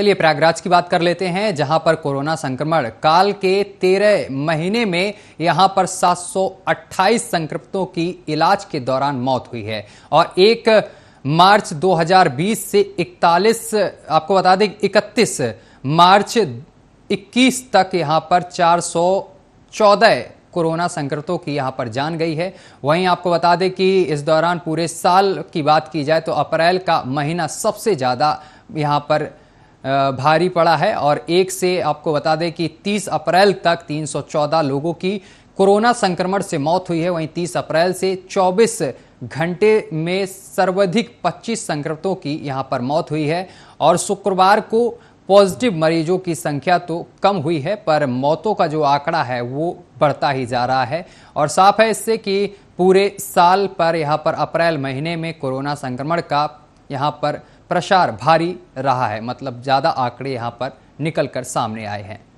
चलिए प्रयागराज की बात कर लेते हैं जहां पर कोरोना संक्रमण काल के तेरह महीने में यहां पर 728 संक्रमितों की इलाज के दौरान मौत हुई है और एक मार्च 2020 से 41 आपको बता दें 31 मार्च 21 तक यहां पर 414 कोरोना संक्रमितों की यहां पर जान गई है वहीं आपको बता दें कि इस दौरान पूरे साल की बात की जाए तो अप्रैल का महीना सबसे ज़्यादा यहां पर भारी पड़ा है और एक से आपको बता दें कि 30 अप्रैल तक 314 लोगों की कोरोना संक्रमण से मौत हुई है वहीं 30 अप्रैल से 24 घंटे में सर्वाधिक 25 संक्रमितों की यहां पर मौत हुई है और शुक्रवार को पॉजिटिव मरीजों की संख्या तो कम हुई है पर मौतों का जो आंकड़ा है वो बढ़ता ही जा रहा है और साफ है इससे कि पूरे साल पर यहाँ पर अप्रैल महीने में कोरोना संक्रमण का यहाँ पर प्रसार भारी रहा है मतलब ज़्यादा आंकड़े यहाँ पर निकल कर सामने आए हैं